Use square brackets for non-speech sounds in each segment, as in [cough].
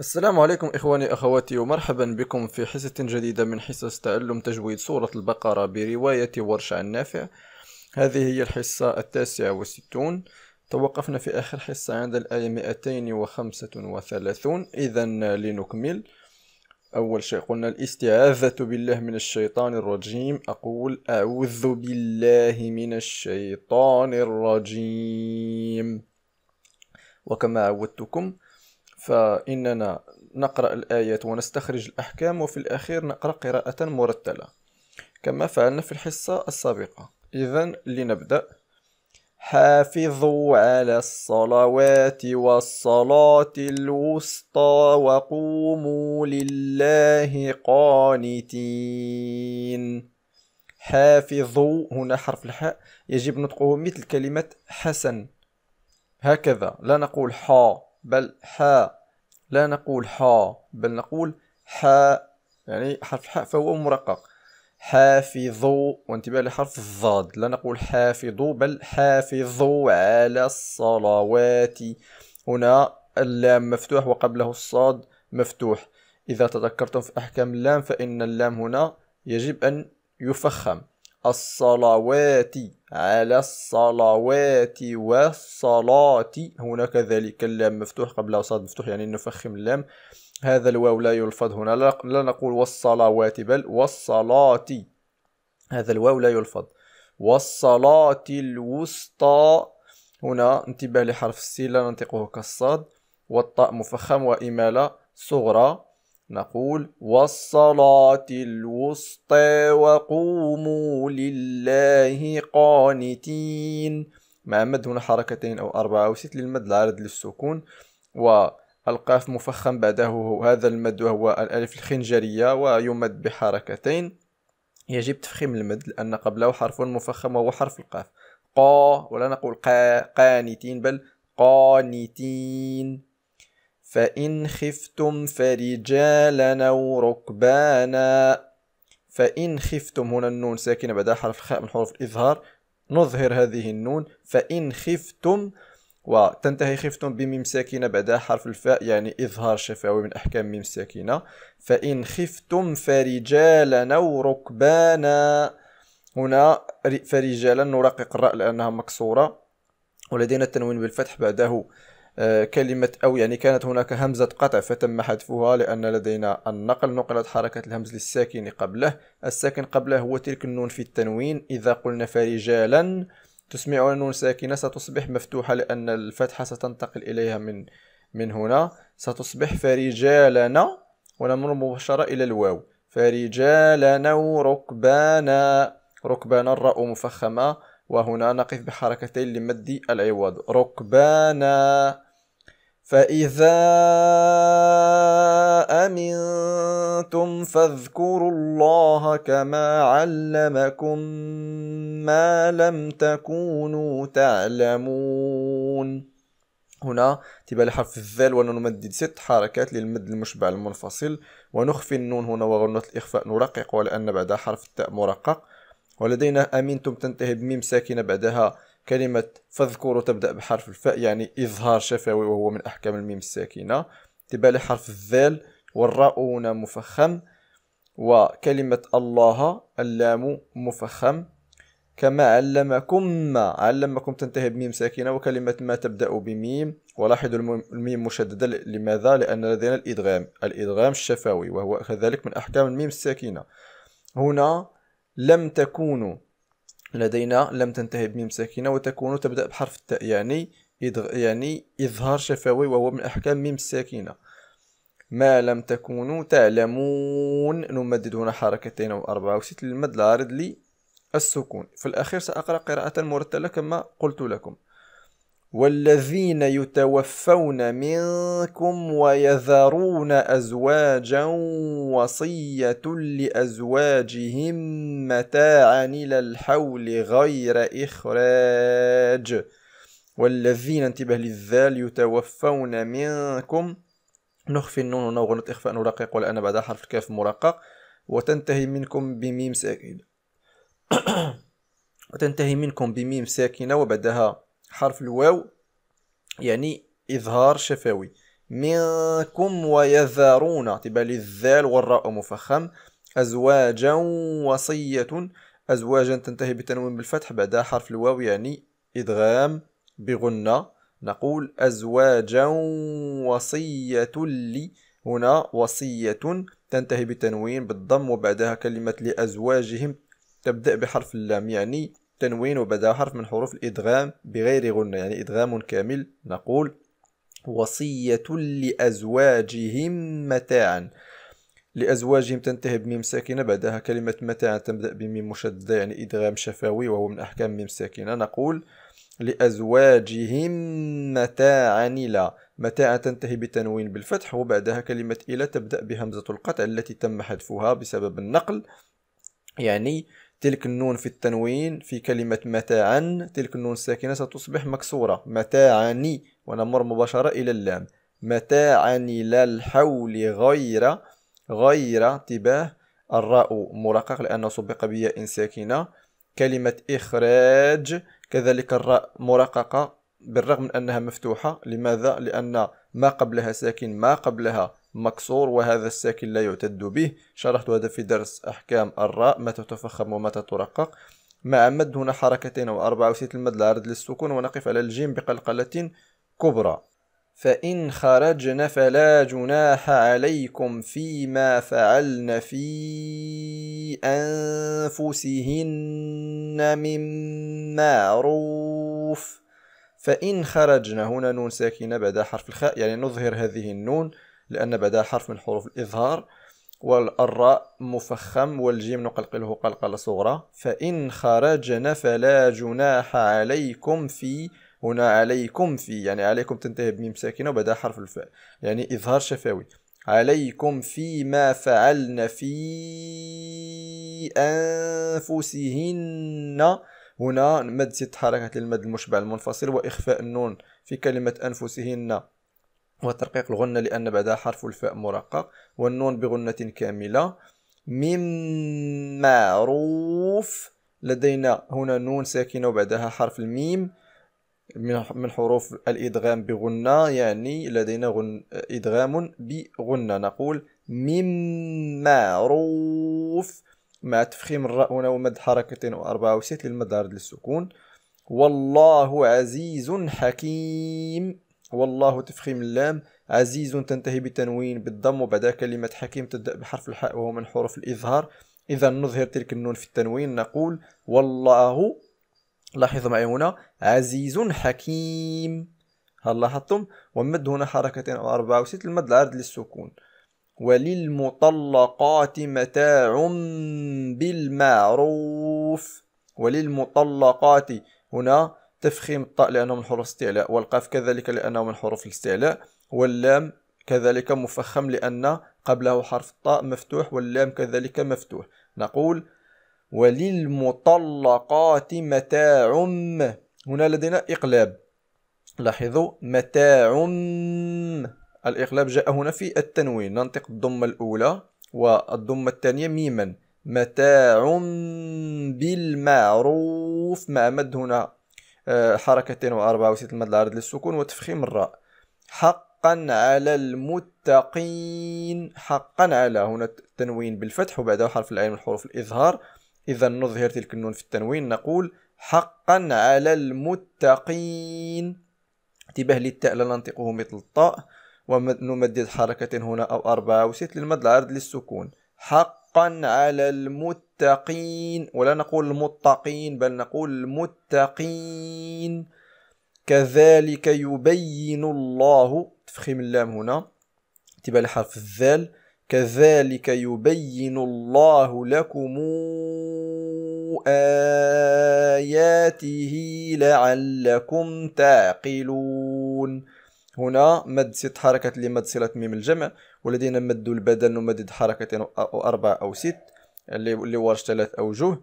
السلام عليكم إخواني أخواتي ومرحبا بكم في حصة جديدة من حصص تعلم تجويد سورة البقرة برواية ورشع النافع هذه هي الحصة التاسعة والستون توقفنا في آخر حصة عند الآية 235 إذا لنكمل أول شيء قلنا الاستعاذة بالله من الشيطان الرجيم أقول أعوذ بالله من الشيطان الرجيم وكما عودتكم فإننا نقرأ الآيات ونستخرج الأحكام وفي الأخير نقرأ قراءة مرتلة كما فعلنا في الحصة السابقة إذا لنبدأ حافظوا على الصلوات والصلاة الوسطى وقوموا لله قانتين حافظوا هنا حرف الحاء يجب نطقه مثل كلمة حسن هكذا لا نقول حا بل حاء لا نقول حا بل نقول حاء يعني حرف حاء فهو مرقق حافظوا وانتباه لحرف الضاد لا نقول حافظوا بل حافظوا على الصلوات هنا اللام مفتوح وقبله الصاد مفتوح إذا تذكرتم في أحكام اللام فإن اللام هنا يجب أن يفخم الصلوات على الصلوات والصلاة هنا كذلك اللام مفتوح قبل صاد مفتوح يعني نفخم اللام هذا الواو لا يلفظ هنا لا نقول والصلوات بل والصلاة هذا الواو لا يلفظ والصلاة الوسطى هنا انتباه لحرف السين لا ننطقه كالصاد والطاء مفخم وإمالة صغرى نقول والصلاة الوسطى وقوموا لله قانتين مع مد هنا حركتين أو أربعة أو ست للمد العارض للسكون والقاف مفخم بعده هذا المد وهو الألف الخنجرية ويمد بحركتين يجب تفخيم المد لأن قبله حرف مفخم وهو حرف القاف قا ولا نقول قا قانتين بل قانتين فإن خفتم فرجالا أو ركبانا فإن خفتم هنا النون ساكنة بعدها حرف خاء من حروف الإظهار نظهر هذه النون فإن خفتم وتنتهي خفتم بميم ساكنة بعدها حرف الفاء يعني إظهار شفوي من أحكام ميم ساكنة فإن خفتم فرجالا أو ركبانا هنا فرجالا نرقق الراء لأنها مكسورة ولدينا التنوين بالفتح بعده آه، كلمة أو يعني كانت هناك همزة قطع فتم حذفها لأن لدينا النقل نقلت حركة الهمز للساكن قبله الساكن قبله هو تلك النون في التنوين إذا قلنا فرجالا تسمعون نون ساكنة ستصبح مفتوحة لأن الفتحة ستنتقل إليها من من هنا ستصبح فرجالنا ونمر مباشرة إلى الواو فرجالنا ركبانا ركبانا الراء مفخمة وهنا نقف بحركتين لمد العوض ركبانا فإذا أمنتم فاذكروا الله كما علمكم ما لم تكونوا تعلمون هنا تبقى لحرف الذال ونمدد ست حركات للمد المشبع المنفصل ونخفي النون هنا وغنة الإخفاء نرقق ولأن بعدها حرف التاء مرقق ولدينا أمنتم تنتهي بميم ساكنة بعدها كلمة فاذكروا تبدأ بحرف الفاء يعني إظهار شفوي وهو من أحكام الميم الساكنة تبالي حرف الذال هنا مفخم وكلمة الله اللام مفخم كما علمكم ما علمكم تنتهي بميم ساكنة وكلمة ما تبدأ بميم ولاحظوا الميم مشددة لماذا؟ لأن لدينا الإدغام الإدغام الشفوي وهو كذلك من أحكام الميم الساكنة هنا لم تكونوا لدينا لم تنتهي بميم ساكنة وتكون تبدأ بحرف التاء يعني إدغ يعني إظهار شفوي وهو من أحكام ميم الساكنة ما لم تكونوا تعلمون نمدد هنا حركتين وأربعة وست للمد العارض للسكون في الأخير سأقرأ قراءة مرتلة كما قلت لكم والذين يتوفون منكم ويذرون أزواجا وصية لأزواجهم متاعا إلى الحول غير إخراج والذين انتبه للذال يتوفون منكم نخفي النون ونغنط إخفاء نرقق والآن بعد حرف الكاف مرقق وتنتهي منكم بميم ساكنة [coughs] وتنتهي منكم بميم ساكنة وبعدها حرف الواو يعني إظهار شفوي منكم ويذرون تبالي الذال والراء مفخم أزواجا وصية أزواجا تنتهي بالتنوين بالفتح بعدها حرف الواو يعني إدغام بغنة نقول أزواجا وصية لي هنا وصية تنتهي بالتنوين بالضم وبعدها كلمة لأزواجهم تبدأ بحرف اللام يعني التنوين وبدا حرف من حروف الإدغام بغير غنة يعني إدغام كامل نقول وصية لأزواجهم متاعا لأزواجهم تنتهي بميم ساكنة بعدها كلمة متاعا تبدأ بميم مشددة يعني إدغام شفوي وهو من أحكام ميم ساكنة نقول لأزواجهم متاعا إلى متاعا تنتهي بتنوين بالفتح وبعدها كلمة إلى تبدأ بهمزة القطع التي تم حذفها بسبب النقل يعني تلك النون في التنوين في كلمة متاعا تلك النون الساكنة ستصبح مكسورة متاعني ونمر مباشرة إلى اللام متاعني لا الحول غير غير تباه الراء مرقق لأنه سبق بياء ساكنة كلمة إخراج كذلك الراء مرققة بالرغم من أنها مفتوحة لماذا؟ لأن ما قبلها ساكن ما قبلها مكسور وهذا الساكن لا يعتد به شرحت هذا في درس أحكام الراء متى تفخم ومتى ترقق مع مد هنا حركتين او اربعه وسيت المد العرض للسكون ونقف على الجيم بقلقلة كبرى فإن خرجن فلا جناح عليكم فيما فعلن في أنفسهن من معروف فإن خرجنا هنا نون ساكنة بعد حرف الخاء يعني نظهر هذه النون لأن بعدها حرف من حروف الإظهار والراء مفخم والجيم نقلقله قلقلة صغرى فإن خرجنا فلا جناح عليكم في هنا عليكم في يعني عليكم تنتهي بميم ساكنة وبعدها حرف الفاء يعني إظهار شفوي عليكم فيما فعلن في أنفسهن هنا مد ست حركات للمد المشبع المنفصل وإخفاء النون في كلمة أنفسهن وترقيق الغنة لأن بعدها حرف الفاء مرقق والنون بغنة كاملة مم معروف لدينا هنا نون ساكنة وبعدها حرف الميم من حروف الإدغام بغنة يعني لدينا غن إدغام بغنة نقول مم معروف مع تفخيم هنا ومد حركتين وأربعة وست للمدار للسكون والله عزيز حكيم والله تفخيم اللام عزيز تنتهي بتنوين بالضم وبعدها كلمة حكيم تبدأ بحرف الحاء وهو من حروف الإظهار إذا نظهر تلك النون في التنوين نقول والله لاحظ معي هنا عزيز حكيم هل لاحظتم ومد هنا حركتين أو أربعة وست المد العرض للسكون وللمطلقات متاع بالمعروف وللمطلقات هنا تفخيم الطاء لأنه من حروف الاستعلاء والقاف كذلك لأنه من حروف الاستعلاء واللام كذلك مفخم لأن قبله حرف الطاء مفتوح واللام كذلك مفتوح نقول وللمطلقات متاع هنا لدينا إقلاب لاحظوا متاع الإقلاب جاء هنا في التنوين ننطق الضمة الأولى والضمة الثانية ميما متاع بالمعروف مع مد هنا آه، حركتين وأربعة وستة المد العرض للسكون وتفخيم الراء حقا على المتقين حقا على هنا التنوين بالفتح وبعدها حرف العين من حروف الإظهار إذا نظهر تلك النون في التنوين نقول حقا على المتقين انتباه للتاء لا ننطقه مثل الطاء ونمدد حركة هنا أو أربعة وسيت للمد العرض للسكون حقا على المتقين ولا نقول المتقين بل نقول المتقين كذلك يبين الله تفخيم اللام هنا تبقى لحرف الذال كذلك يبين الله لكم آياته لعلكم تعقلون هنا مد ست حركات لمد صلة ميم الجمع ولدينا مد البدن نمدد حركتين أو أربع أو ست لورش ثلاث أوجه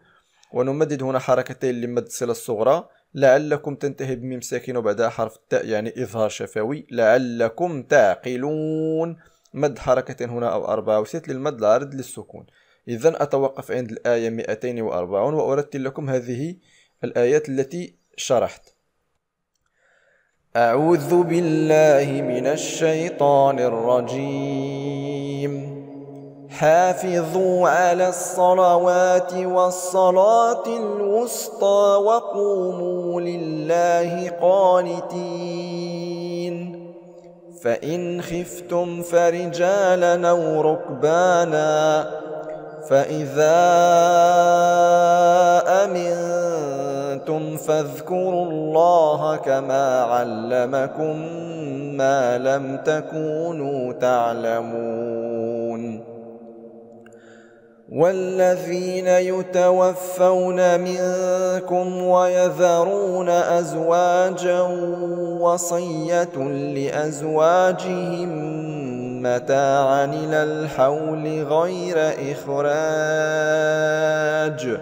ونمدد هنا حركتين لمد الصلة الصغرى لعلكم تنتهي بميم ساكن وبعدها حرف التاء يعني إظهار شفوي لعلكم تعقلون مد حركتين هنا أو أربعة أو ست للمد العارض للسكون إذا أتوقف عند الآية 240 وأرتل لكم هذه الآيات التي شرحت أعوذ بالله من الشيطان الرجيم حافظوا على الصلوات والصلاة الوسطى وقوموا لله قانتين فإن خفتم فرجالا أو ركبانا فإذا أمنتم لكم فاذكروا الله كما علمكم ما لم تكونوا تعلمون والذين يتوفون منكم ويذرون أزواجا وصية لأزواجهم متاعا إلى الحول غير إخراج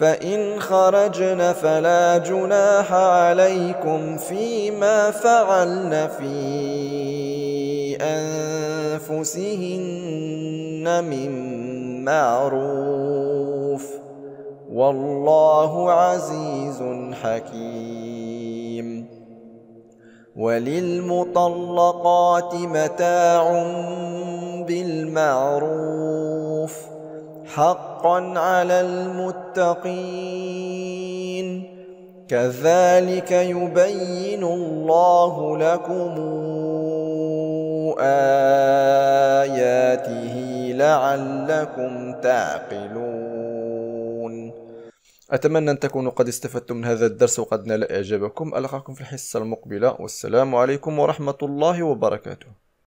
فإن خرجن فلا جناح عليكم فيما فعلن في أنفسهن من معروف والله عزيز حكيم وللمطلقات متاع بالمعروف حقا على المتقين كذلك يبين الله لكم آياته لعلكم تعقلون أتمنى أن تكونوا قد استفدتم من هذا الدرس وقد نال إعجابكم ألقاكم في الحصة المقبلة والسلام عليكم ورحمة الله وبركاته